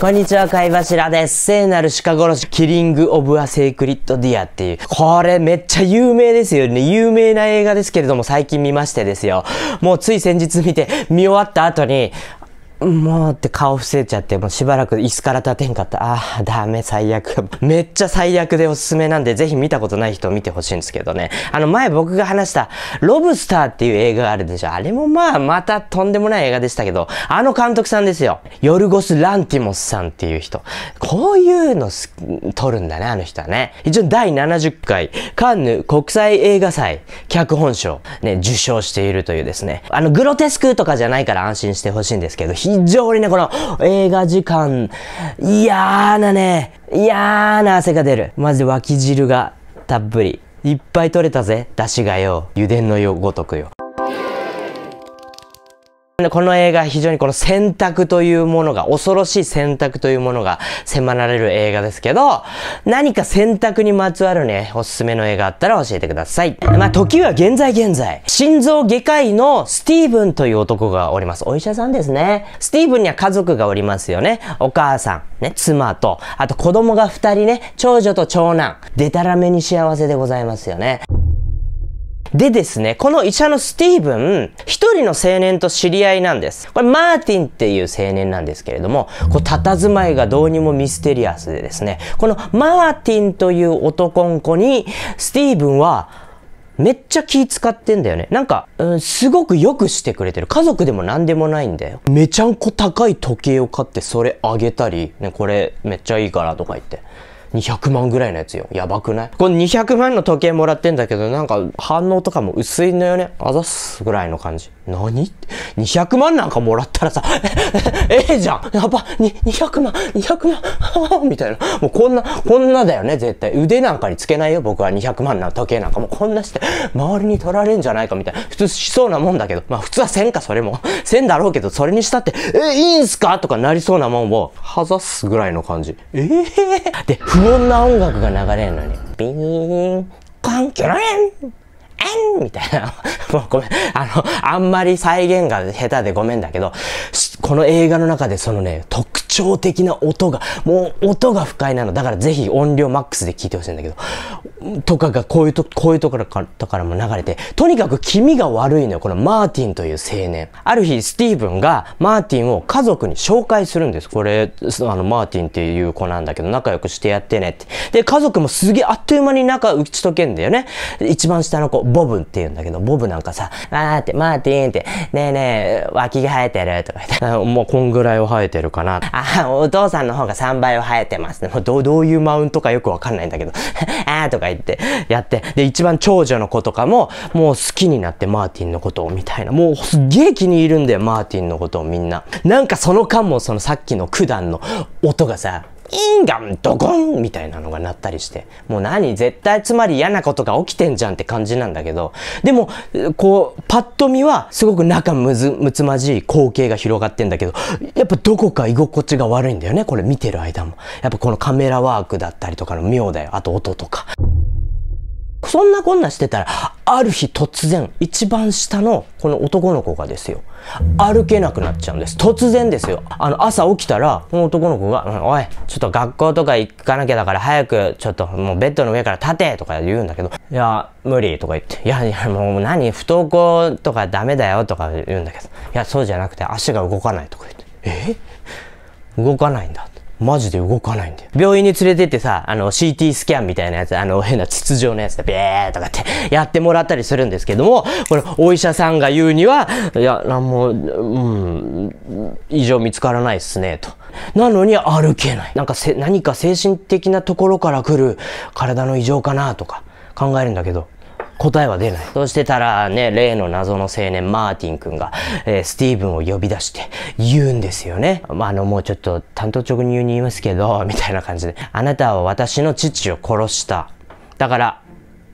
こんにちは、貝柱です。聖なる鹿殺し、キリング・オブ・ア・セイクリッド・ディアっていう。これめっちゃ有名ですよね。有名な映画ですけれども最近見ましてですよ。もうつい先日見て見終わった後に、もうって顔伏せちゃって、もうしばらく椅子から立てんかった。ああ、ダメ、最悪。めっちゃ最悪でおすすめなんで、ぜひ見たことない人見てほしいんですけどね。あの、前僕が話した、ロブスターっていう映画があるでしょ。あれもまあ、またとんでもない映画でしたけど、あの監督さんですよ。ヨルゴス・ランティモスさんっていう人。こういうの撮るんだね、あの人はね。一応第70回、カンヌ国際映画祭、脚本賞、ね、受賞しているというですね。あの、グロテスクとかじゃないから安心してほしいんですけど、非常にね、この映画時間、嫌なね、嫌な汗が出る。マジで脇汁がたっぷり。いっぱい取れたぜ。出汁がよ。油田のよ、ごとくよ。この映画非常にこの選択というものが、恐ろしい選択というものが迫られる映画ですけど、何か選択にまつわるね、おすすめの映画あったら教えてください。まあ、時は現在現在。心臓外科医のスティーブンという男がおります。お医者さんですね。スティーブンには家族がおりますよね。お母さん、ね、妻と、あと子供が二人ね、長女と長男。でたらめに幸せでございますよね。でですね、この医者のスティーブン、一人の青年と知り合いなんです。これ、マーティンっていう青年なんですけれども、こう、佇まいがどうにもミステリアスでですね、このマーティンという男ん子に、スティーブンは、めっちゃ気使ってんだよね。なんか、うん、すごくよくしてくれてる。家族でも何でもないんだよ。めちゃんこ高い時計を買ってそれあげたり、ね、これめっちゃいいからとか言って。200万ぐらいのやつよ。やばくないこの200万の時計もらってんだけど、なんか反応とかも薄いのよね。あざすぐらいの感じ。何 ?200 万なんかもらったらさ、え、ええじゃんやばに !200 万 !200 万みたいな。もうこんな、こんなだよね、絶対。腕なんかにつけないよ、僕は200万な時計なんかもうこんなして、周りに取られんじゃないかみたいな。普通しそうなもんだけど。まあ普通は1000か、それも。1000だろうけど、それにしたって、え、いいんすかとかなりそうなもんを、はざすぐらいの感じ。ええー、で、不穏な音楽が流れるのにビーンコンキュラレンえんみたいな。もうごめん。あの、あんまり再現が下手でごめんだけど、この映画の中でそのね、特徴的な音が、もう音が不快なの。だからぜひ音量マックスで聞いてほしいんだけど、とかがこういうと、こういうところからも流れて、とにかく気味が悪いのよ、このマーティンという青年。ある日、スティーブンがマーティンを家族に紹介するんです。これ、あの、マーティンっていう子なんだけど、仲良くしてやってねって。で、家族もすげえあっという間に仲打ち解けんだよね。一番下の子、ボブって言うんだけど、ボブなんかさ、あーって、マーティンって、ねえねえ、脇が生えてるとか言って、もうこんぐらいは生えてるかな。あお父さんの方が3倍は生えてますね。もうどどういうマウントかよくわかんないんだけど、あーとか言ってやって、で、一番長女の子とかも、もう好きになってマーティンのことをみたいな。もうすっげえ気に入るんだよ、マーティンのことをみんな。なんかその間もそのさっきの九段の音がさ、インガンドコンみたいなのが鳴ったりして、もう何絶対つまり嫌なことが起きてんじゃんって感じなんだけど、でも、こう、パッと見はすごく仲むず、むつまじい光景が広がってんだけど、やっぱどこか居心地が悪いんだよね、これ見てる間も。やっぱこのカメラワークだったりとかの妙だよ。あと音とか。そんなこんなしてたら、ある日突然、一番下のこの男の子がですよ、歩けなくなっちゃうんです。突然ですよ。あの、朝起きたら、この男の子が、おい、ちょっと学校とか行かなきゃだから早く、ちょっともうベッドの上から立てとか言うんだけど、いや、無理とか言って、いやいや、もう何、不登校とかダメだよとか言うんだけど、いや、そうじゃなくて足が動かないとか言って、え動かないんだって。マジで動かないんだよ。病院に連れてってさ、あの、CT スキャンみたいなやつ、あの、変な筒状のやつで、ビーとかってやってもらったりするんですけども、これ、お医者さんが言うには、いや、なんも、うん、異常見つからないっすね、と。なのに歩けない。なんかせ、何か精神的なところから来る体の異常かな、とか考えるんだけど、答えは出ない。そしてたらね、例の謎の青年マーティン君が、えー、スティーブンを呼び出して言うんですよね。まあ、あの、もうちょっと担当直入に言いますけど、みたいな感じで。あなたは私の父を殺した。だから、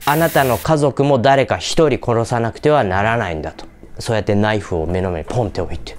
あなたの家族も誰か一人殺さなくてはならないんだと。そうやってナイフを目の前にポンって置いて。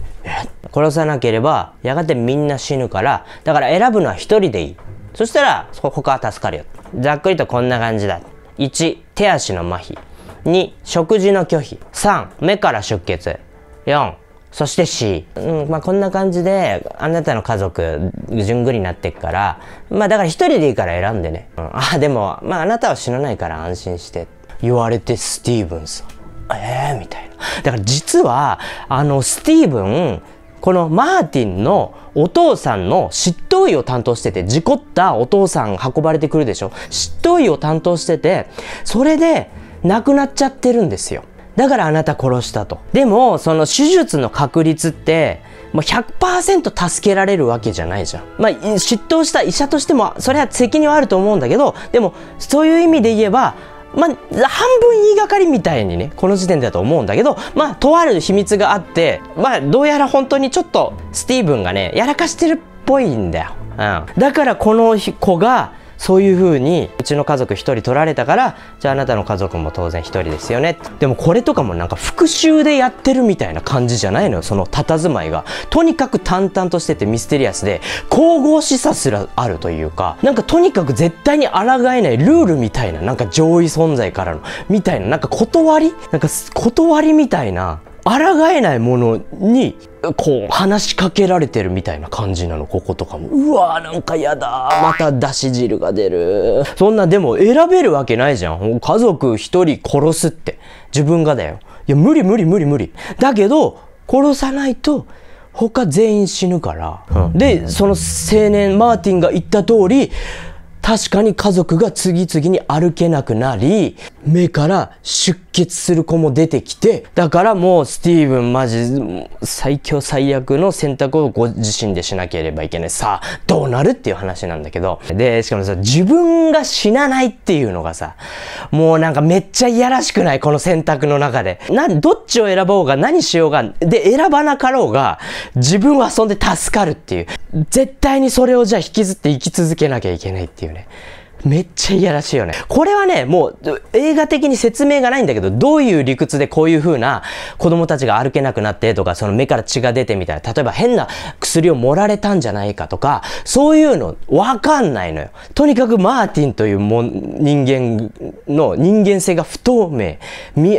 殺さなければ、やがてみんな死ぬから、だから選ぶのは一人でいい。そしたら、他は助かるよ。ざっくりとこんな感じだ。1、手足の麻痺2食事の拒否3目から出血4そして C、うんまあ、こんな感じであなたの家族順繰りになってっくからまあだから一人でいいから選んでね、うん、あでも、まあ、あなたは死なないから安心して言われてスティーブンさんええー、みたいなだから実はあのスティーブンこのマーティンのお父さんの執刀医を担当してて、事故ったお父さん運ばれてくるでしょ。執刀医を担当してて、それで亡くなっちゃってるんですよ。だからあなた殺したと。でも、その手術の確率って、もう100%助けられるわけじゃないじゃん。まあ、執刀した医者としても、それは責任はあると思うんだけど、でも、そういう意味で言えば、まあ、半分言いがかりみたいにね、この時点だと思うんだけど、まあ、とある秘密があって、まあ、どうやら本当にちょっと、スティーブンがね、やらかしてるっぽいんだよ。うん。だからこの子が、そういうふうにうちの家族1人取られたからじゃああなたの家族も当然1人ですよねでもこれとかもなんか復讐でやってるみたいな感じじゃないのよその佇まいがとにかく淡々としててミステリアスで神々しさすらあるというかなんかとにかく絶対に抗えないルールみたいななんか上位存在からのみたいななんか断りなんか断りみたいな抗えないものにこう話しかけられてるみたいな感じなのこことかもうわーなんかやだまただし汁が出るそんなでも選べるわけないじゃん家族一人殺すって自分がだよいや無理無理無理無理だけど殺さないと他全員死ぬから、うん、でその青年マーティンが言った通り確かに家族が次々に歩けなくなり目から出血する子も出てきて、だからもうスティーブンマジ最強最悪の選択をご自身でしなければいけない。さあ、どうなるっていう話なんだけど。で、しかもさ、自分が死なないっていうのがさ、もうなんかめっちゃいやらしくないこの選択の中で。な、どっちを選ぼうが何しようが、で、選ばなかろうが、自分はそんで助かるっていう。絶対にそれをじゃあ引きずって生き続けなきゃいけないっていうね。めっちゃいやらしいよね。これはね、もう映画的に説明がないんだけど、どういう理屈でこういう風な子供たちが歩けなくなってとか、その目から血が出てみたいな、例えば変な薬を盛られたんじゃないかとか、そういうのわかんないのよ。とにかくマーティンというも人間の人間性が不透明、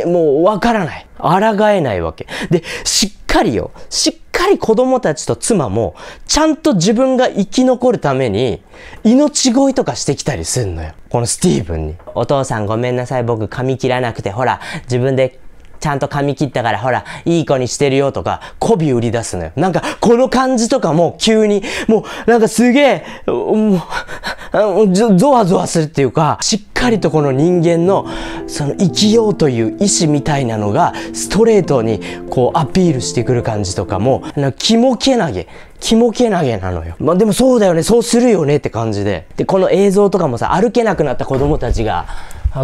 もうわからない。抗えないわけ。で、しっかりよ、しっかり子供たちと妻も、ちゃんと自分が生き残るために、命乞いとかしてきたりすんのよ。このスティーブンに。お父さんごめんなさい、僕髪切らなくて、ほら、自分でちゃんと髪切ったからほら、いい子にしてるよとか、媚び売り出すのよ。なんか、この感じとかも急に、もう、なんかすげえ、もう、ゾワゾワするっていうか、しっかりとこの人間の、その生きようという意志みたいなのが、ストレートにこうアピールしてくる感じとかも、なんか気もけなげ。気もけなげなのよ。まあ、でもそうだよね、そうするよねって感じで。で、この映像とかもさ、歩けなくなった子供たちが、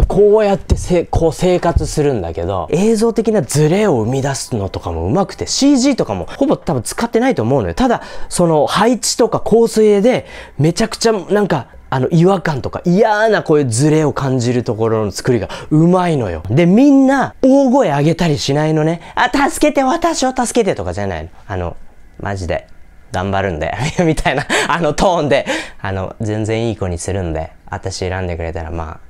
こうやってせこう生活するんだけど映像的なズレを生み出すのとかもうまくて CG とかもほぼ多分使ってないと思うのよただその配置とか構成でめちゃくちゃなんかあの違和感とか嫌なこういうズレを感じるところの作りがうまいのよ。で、みんな大声上げたりしないのね。あ、助けて、私を助けてとかじゃないの。あの、マジで頑張るんで みたいなあのトーンで、あの、全然いい子にするんで、私選んでくれたらまあ、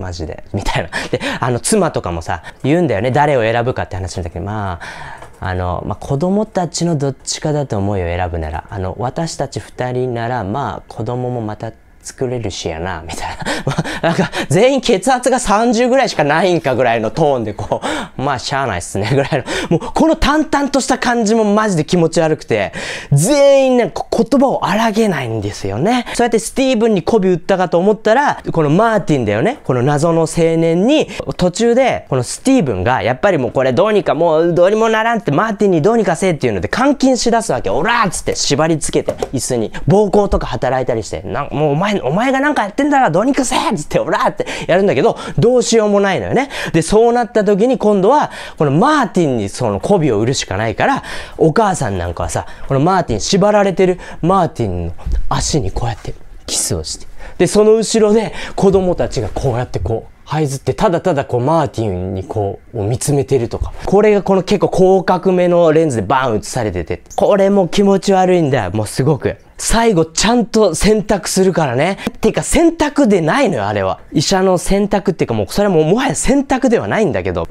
マジで。みたいな。で、あの、妻とかもさ、言うんだよね。誰を選ぶかって話なんだけど、まあ、あの、まあ、子供たちのどっちかだと思うよ、選ぶなら。あの、私たち2人なら、まあ、子供もまた作れるしやな、みたいな。まあ、なんか、全員血圧が30ぐらいしかないんかぐらいのトーンでこう、まあしゃあないっすねぐらいの、もうこの淡々とした感じもマジで気持ち悪くて、全員ね、言葉を荒げないんですよね。そうやってスティーブンに媚び売ったかと思ったら、このマーティンだよね、この謎の青年に、途中でこのスティーブンが、やっぱりもうこれどうにかもうどうにもならんって、マーティンにどうにかせえっていうので監禁しだすわけ。おらーっつって縛り付けて、椅子に暴行とか働いたりして、なもうお前、お前がなんかやってんだからどうにかせえっつって、おらーってやるんだけど、どうしようもないのよね。で、そうなった時に今度はは、このマーティンにその媚びを売るしかないから、お母さんなんかはさ、このマーティン、縛られてるマーティンの足にこうやってキスをして。で、その後ろで子供たちがこうやってこう、這いずってただただこうマーティンにこう見つめてるとか。これがこの結構広角目のレンズでバーン映されてて。これも気持ち悪いんだよ。もうすごく。最後ちゃんと選択するからね。てか選択でないのよ、あれは。医者の選択っていうかもうそれはもうもはや選択ではないんだけど。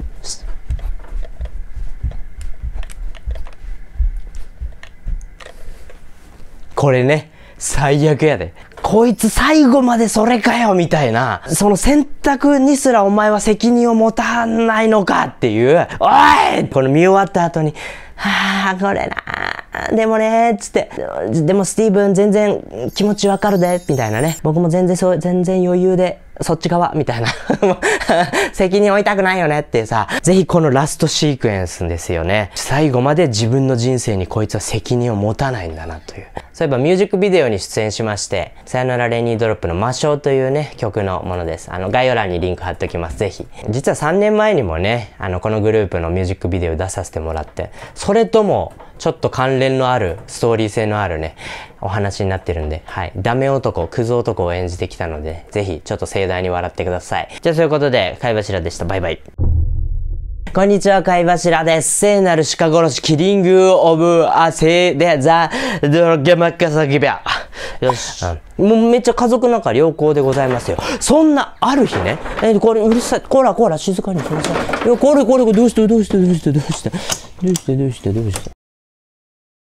これね、最悪やで。こいつ最後までそれかよみたいな、その選択にすらお前は責任を持たないのかっていう、おいこの見終わった後に、はあ、これなでもね、つって、でもスティーブン全然気持ちわかるで、みたいなね。僕も全然そう、全然余裕でそっち側みたいな 責任負いたくないよねっていうさ、ぜひこのラストシークエンスですよね。最後まで自分の人生にこいつは責任を持たないんだなという。そういえばミュージックビデオに出演しまして、さよならレニードロップの魔性というね、曲のものです。あの、概要欄にリンク貼っておきます。ぜひ。実は3年前にもね、あの、このグループのミュージックビデオ出させてもらって、それともちょっと関連のある、ストーリー性のあるね、お話になってるんで、はい。ダメ男、クズ男を演じてきたので、ぜひ、ちょっと盛大に笑ってください。じゃあ、そういうことで、貝柱でした。バイバイ。こんにちは、貝柱です。聖なる鹿殺し、キリング・オブ・アセデ・ザ・ドロゲマッカサギビア。よし、うん。もうめっちゃ家族仲良好でございますよ。そんな、ある日ね。え、これうるさい。こらこら、静かにしなさい。いや、これこれ、これ、どうしてどうしてどうしてどうしてどうしてどうしてどうして